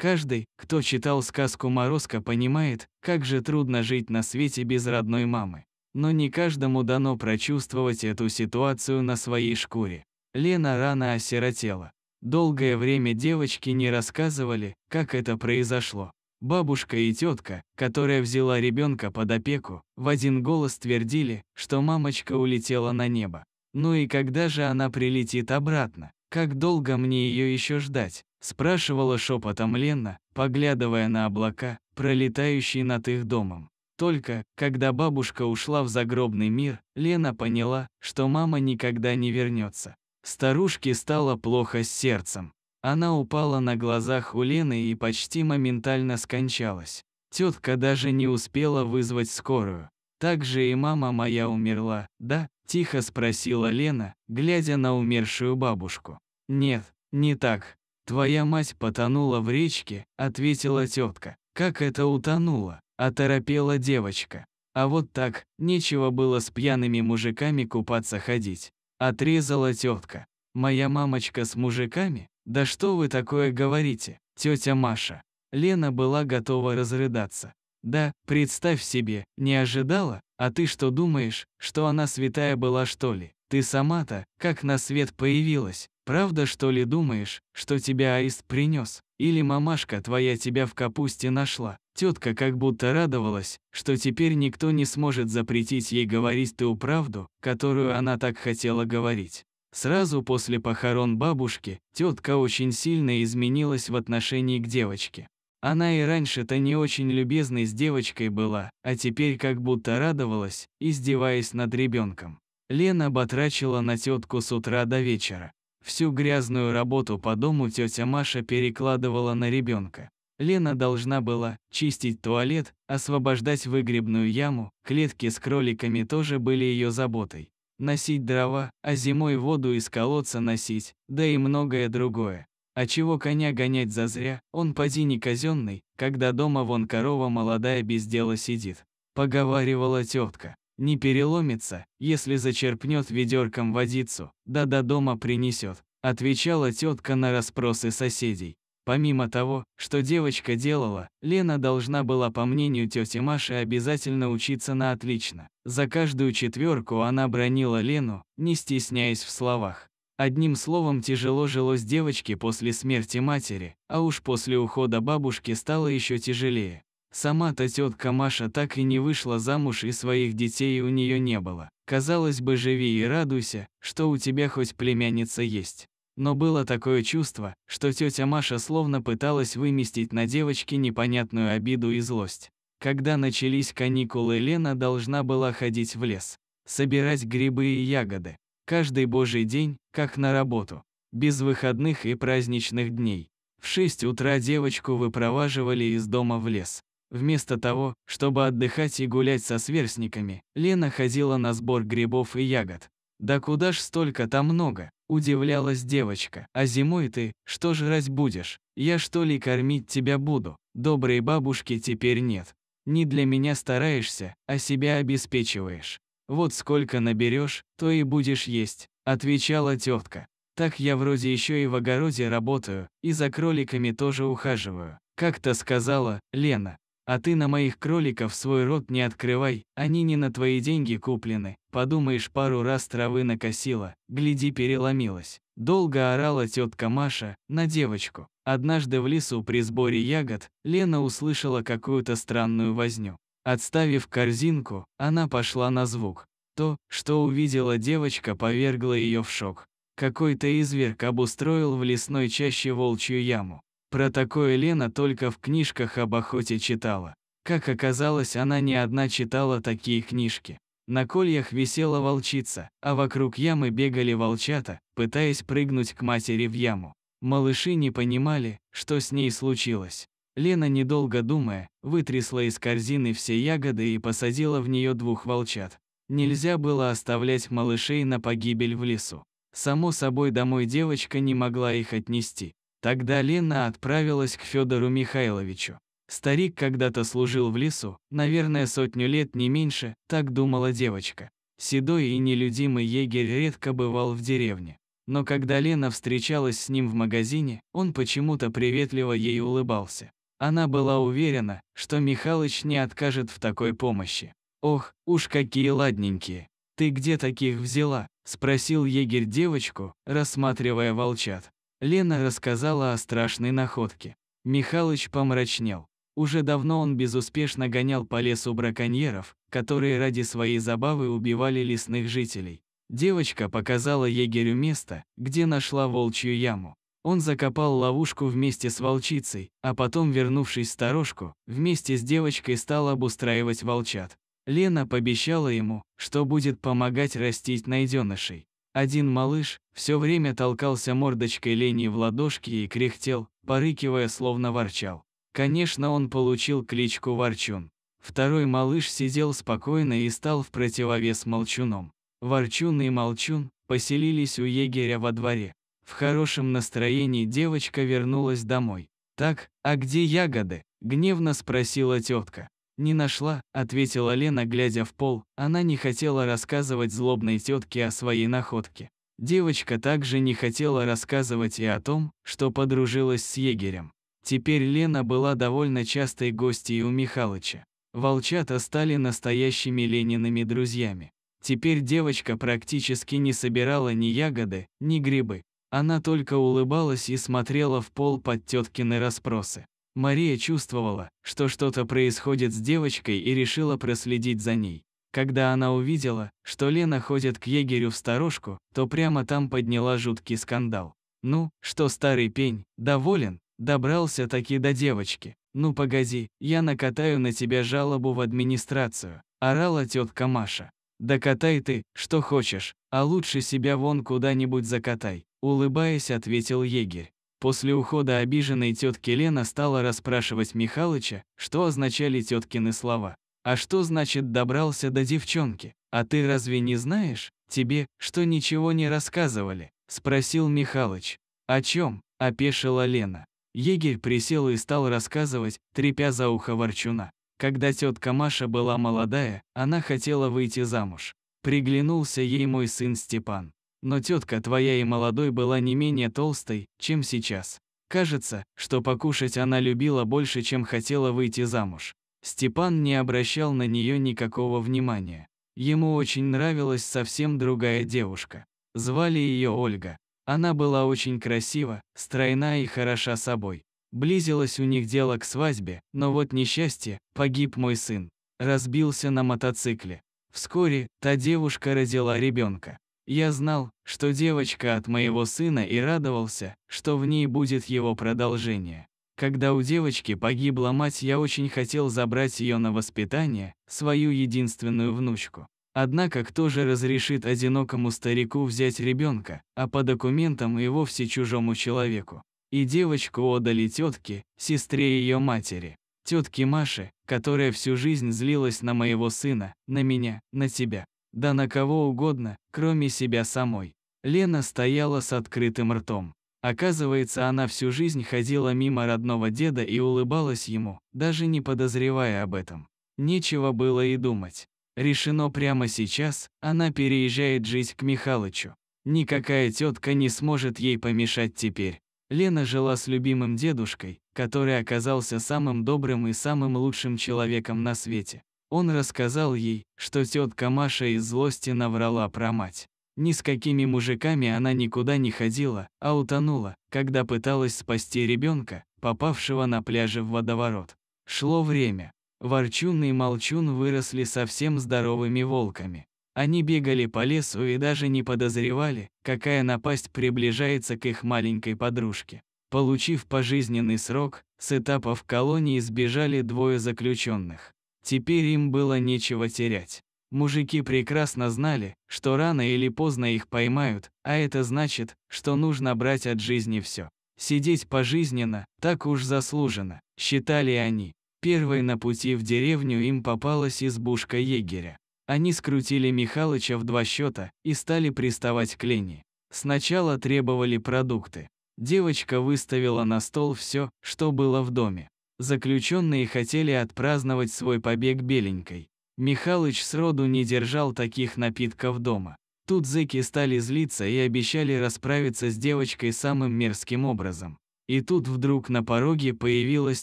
Каждый, кто читал сказку Морозко, понимает, как же трудно жить на свете без родной мамы. Но не каждому дано прочувствовать эту ситуацию на своей шкуре. Лена рано осиротела. Долгое время девочки не рассказывали, как это произошло. Бабушка и тетка, которая взяла ребенка под опеку, в один голос твердили, что мамочка улетела на небо. Ну и когда же она прилетит обратно? Как долго мне ее еще ждать? спрашивала шепотом Лена, поглядывая на облака, пролетающие над их домом. Только, когда бабушка ушла в загробный мир, Лена поняла, что мама никогда не вернется. Старушке стало плохо с сердцем. Она упала на глазах у Лены и почти моментально скончалась. Тетка даже не успела вызвать скорую. Так же и мама моя умерла, да, Тихо спросила Лена, глядя на умершую бабушку. «Нет, не так. Твоя мать потонула в речке», ответила тетка. «Как это утонула?» оторопела девочка. А вот так, нечего было с пьяными мужиками купаться ходить. Отрезала тетка. Моя мамочка с мужиками? Да что вы такое говорите, тетя Маша? Лена была готова разрыдаться. Да, представь себе, не ожидала? А ты что думаешь, что она святая была что ли? Ты сама-то, как на свет появилась? Правда что ли думаешь, что тебя аист принес? Или мамашка твоя тебя в капусте нашла? Тетка как будто радовалась, что теперь никто не сможет запретить ей говорить ту правду, которую она так хотела говорить. Сразу после похорон бабушки тетка очень сильно изменилась в отношении к девочке. Она и раньше-то не очень любезной с девочкой была, а теперь как будто радовалась, издеваясь над ребенком. Лена батрачила на тетку с утра до вечера. Всю грязную работу по дому тетя Маша перекладывала на ребенка. Лена должна была чистить туалет, освобождать выгребную яму, клетки с кроликами тоже были ее заботой. Носить дрова, а зимой воду из колодца носить, да и многое другое. А чего коня гонять зазря, он поди не казенный, когда дома вон корова молодая без дела сидит. Поговаривала тетка. Не переломится, если зачерпнет ведерком водицу, да до дома принесет, отвечала тетка на расспросы соседей. Помимо того, что девочка делала, Лена должна была, по мнению тети Маши, обязательно учиться на отлично. За каждую четверку она бронила Лену, не стесняясь в словах. Одним словом, тяжело жилось девочке после смерти матери, а уж после ухода бабушки стало еще тяжелее. Сама-то тетка Маша так и не вышла замуж и своих детей у нее не было. Казалось бы, живи и радуйся, что у тебя хоть племянница есть. Но было такое чувство, что тетя Маша словно пыталась выместить на девочке непонятную обиду и злость. Когда начались каникулы, Лена должна была ходить в лес, собирать грибы и ягоды каждый божий день, как на работу, без выходных и праздничных дней. В 6 утра девочку выпроваживали из дома в лес. Вместо того, чтобы отдыхать и гулять со сверстниками, Лена ходила на сбор грибов и ягод. «Да куда ж столько там много?» – удивлялась девочка. «А зимой ты, что жрать будешь? Я что ли кормить тебя буду? Доброй бабушки теперь нет. Не для меня стараешься, а себя обеспечиваешь. Вот сколько наберешь, то и будешь есть, отвечала тетка. Так я вроде еще и в огороде работаю, и за кроликами тоже ухаживаю. Как-то сказала, Лена, а ты на моих кроликов свой рот не открывай, они не на твои деньги куплены. Подумаешь, пару раз травы накосила, гляди, переломилась. Долго орала тетка Маша на девочку. Однажды в лесу при сборе ягод Лена услышала какую-то странную возню. Отставив корзинку, она пошла на звук. То, что увидела девочка, повергло ее в шок. Какой-то изверг обустроил в лесной чаще волчью яму. Про такое Лена только в книжках об охоте читала. Как оказалось, она не одна читала такие книжки. На кольях висела волчица, а вокруг ямы бегали волчата, пытаясь прыгнуть к матери в яму. Малыши не понимали, что с ней случилось. Лена, недолго думая, вытрясла из корзины все ягоды и посадила в нее двух волчат. Нельзя было оставлять малышей на погибель в лесу. Само собой, домой девочка не могла их отнести. Тогда Лена отправилась к Федору Михайловичу. Старик когда-то служил в лесу, наверное, сотню лет не меньше, так думала девочка. Седой и нелюдимый егерь редко бывал в деревне. Но когда Лена встречалась с ним в магазине, он почему-то приветливо ей улыбался. Она была уверена, что Михалыч не откажет в такой помощи. «Ох, уж какие ладненькие! Ты где таких взяла?» – спросил егерь девочку, рассматривая волчат. Лена рассказала о страшной находке. Михалыч помрачнел. Уже давно он безуспешно гонял по лесу браконьеров, которые ради своей забавы убивали лесных жителей. Девочка показала егерю место, где нашла волчью яму. Он закопал ловушку вместе с волчицей, а потом, вернувшись в сторожку, вместе с девочкой стал обустраивать волчат. Лена пообещала ему, что будет помогать растить найденышей. Один малыш все время толкался мордочкой Лени в ладошки и кряхтел, порыкивая, словно ворчал. Конечно, он получил кличку Ворчун. Второй малыш сидел спокойно и стал в противовес молчуном. Ворчун и молчун поселились у егеря во дворе. В хорошем настроении девочка вернулась домой. «Так, а где ягоды?» – гневно спросила тетка. «Не нашла», – ответила Лена, глядя в пол. Она не хотела рассказывать злобной тетке о своей находке. Девочка также не хотела рассказывать и о том, что подружилась с егерем. Теперь Лена была довольно частой гостьей у Михалыча. Волчата стали настоящими Лениными друзьями. Теперь девочка практически не собирала ни ягоды, ни грибы. Она только улыбалась и смотрела в пол под теткины расспросы. Мария чувствовала, что что-то происходит с девочкой и решила проследить за ней. Когда она увидела, что Лена ходит к егерю в сторожку, то прямо там подняла жуткий скандал. Ну, что старый пень, доволен, добрался таки до девочки. Ну погоди, я накатаю на тебя жалобу в администрацию, орала тетка Маша. Да катай ты, что хочешь, а лучше себя вон куда-нибудь закатай. Улыбаясь, ответил егерь. После ухода обиженной тетки Лена стала расспрашивать Михалыча, что означали теткины слова. «А что значит добрался до девчонки? А ты разве не знаешь, тебе, что ничего не рассказывали?» – спросил Михалыч. «О чем?» – опешила Лена. Егерь присел и стал рассказывать, трепя за ухо ворчуна. Когда тетка Маша была молодая, она хотела выйти замуж. Приглянулся ей мой сын Степан. Но тетка твоя и молодой была не менее толстой, чем сейчас. Кажется, что покушать она любила больше, чем хотела выйти замуж. Степан не обращал на нее никакого внимания. Ему очень нравилась совсем другая девушка. Звали ее Ольга. Она была очень красива, стройна и хороша собой. Близилось у них дело к свадьбе, но вот несчастье, погиб мой сын. Разбился на мотоцикле. Вскоре та девушка родила ребенка. Я знал, что девочка от моего сына и радовался, что в ней будет его продолжение. Когда у девочки погибла мать, я очень хотел забрать ее на воспитание, свою единственную внучку. Однако кто же разрешит одинокому старику взять ребенка, а по документам и вовсе чужому человеку? И девочку отдали тетке, сестре ее матери. Тетке Маше, которая всю жизнь злилась на моего сына, на меня, на тебя да на кого угодно, кроме себя самой. Лена стояла с открытым ртом. Оказывается, она всю жизнь ходила мимо родного деда и улыбалась ему, даже не подозревая об этом. Нечего было и думать. Решено прямо сейчас, она переезжает жить к Михалычу. Никакая тетка не сможет ей помешать теперь. Лена жила с любимым дедушкой, который оказался самым добрым и самым лучшим человеком на свете. Он рассказал ей, что тетка Маша из злости наврала про мать. Ни с какими мужиками она никуда не ходила, а утонула, когда пыталась спасти ребенка, попавшего на пляже в водоворот. Шло время. Ворчун и Молчун выросли совсем здоровыми волками. Они бегали по лесу и даже не подозревали, какая напасть приближается к их маленькой подружке. Получив пожизненный срок, с этапа в колонии сбежали двое заключенных. Теперь им было нечего терять. Мужики прекрасно знали, что рано или поздно их поймают, а это значит, что нужно брать от жизни все. Сидеть пожизненно, так уж заслуженно, считали они. Первой на пути в деревню им попалась избушка егеря. Они скрутили Михалыча в два счета и стали приставать к Лене. Сначала требовали продукты. Девочка выставила на стол все, что было в доме. Заключенные хотели отпраздновать свой побег беленькой. Михалыч сроду не держал таких напитков дома. Тут зэки стали злиться и обещали расправиться с девочкой самым мерзким образом. И тут вдруг на пороге появилась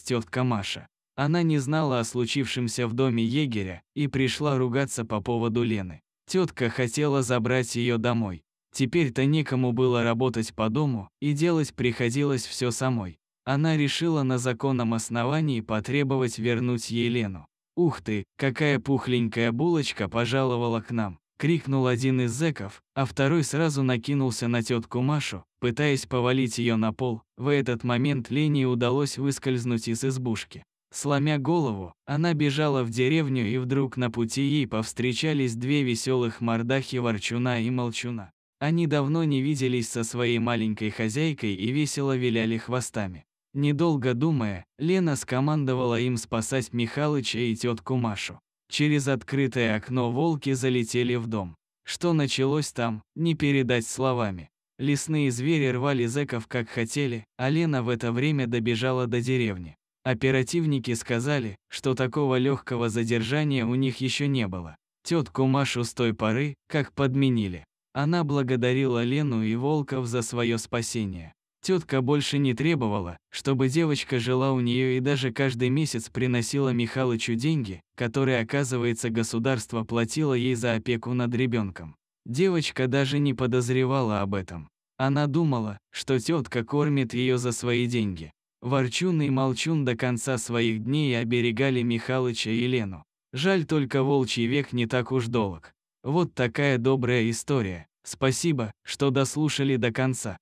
тетка Маша. Она не знала о случившемся в доме егеря и пришла ругаться по поводу Лены. Тетка хотела забрать ее домой. Теперь-то некому было работать по дому, и делать приходилось все самой она решила на законном основании потребовать вернуть Елену. «Ух ты, какая пухленькая булочка пожаловала к нам!» — крикнул один из зэков, а второй сразу накинулся на тетку Машу, пытаясь повалить ее на пол. В этот момент Лене удалось выскользнуть из избушки. Сломя голову, она бежала в деревню и вдруг на пути ей повстречались две веселых мордахи Ворчуна и Молчуна. Они давно не виделись со своей маленькой хозяйкой и весело виляли хвостами. Недолго думая, Лена скомандовала им спасать Михалыча и тетку Машу. Через открытое окно волки залетели в дом. Что началось там, не передать словами. Лесные звери рвали зэков как хотели, а Лена в это время добежала до деревни. Оперативники сказали, что такого легкого задержания у них еще не было. Тетку Машу с той поры, как подменили. Она благодарила Лену и Волков за свое спасение. Тетка больше не требовала, чтобы девочка жила у нее и даже каждый месяц приносила Михалычу деньги, которые, оказывается, государство платило ей за опеку над ребенком. Девочка даже не подозревала об этом. Она думала, что тетка кормит ее за свои деньги. Ворчун и Молчун до конца своих дней оберегали Михалыча и Лену. Жаль только волчий век не так уж долг. Вот такая добрая история. Спасибо, что дослушали до конца.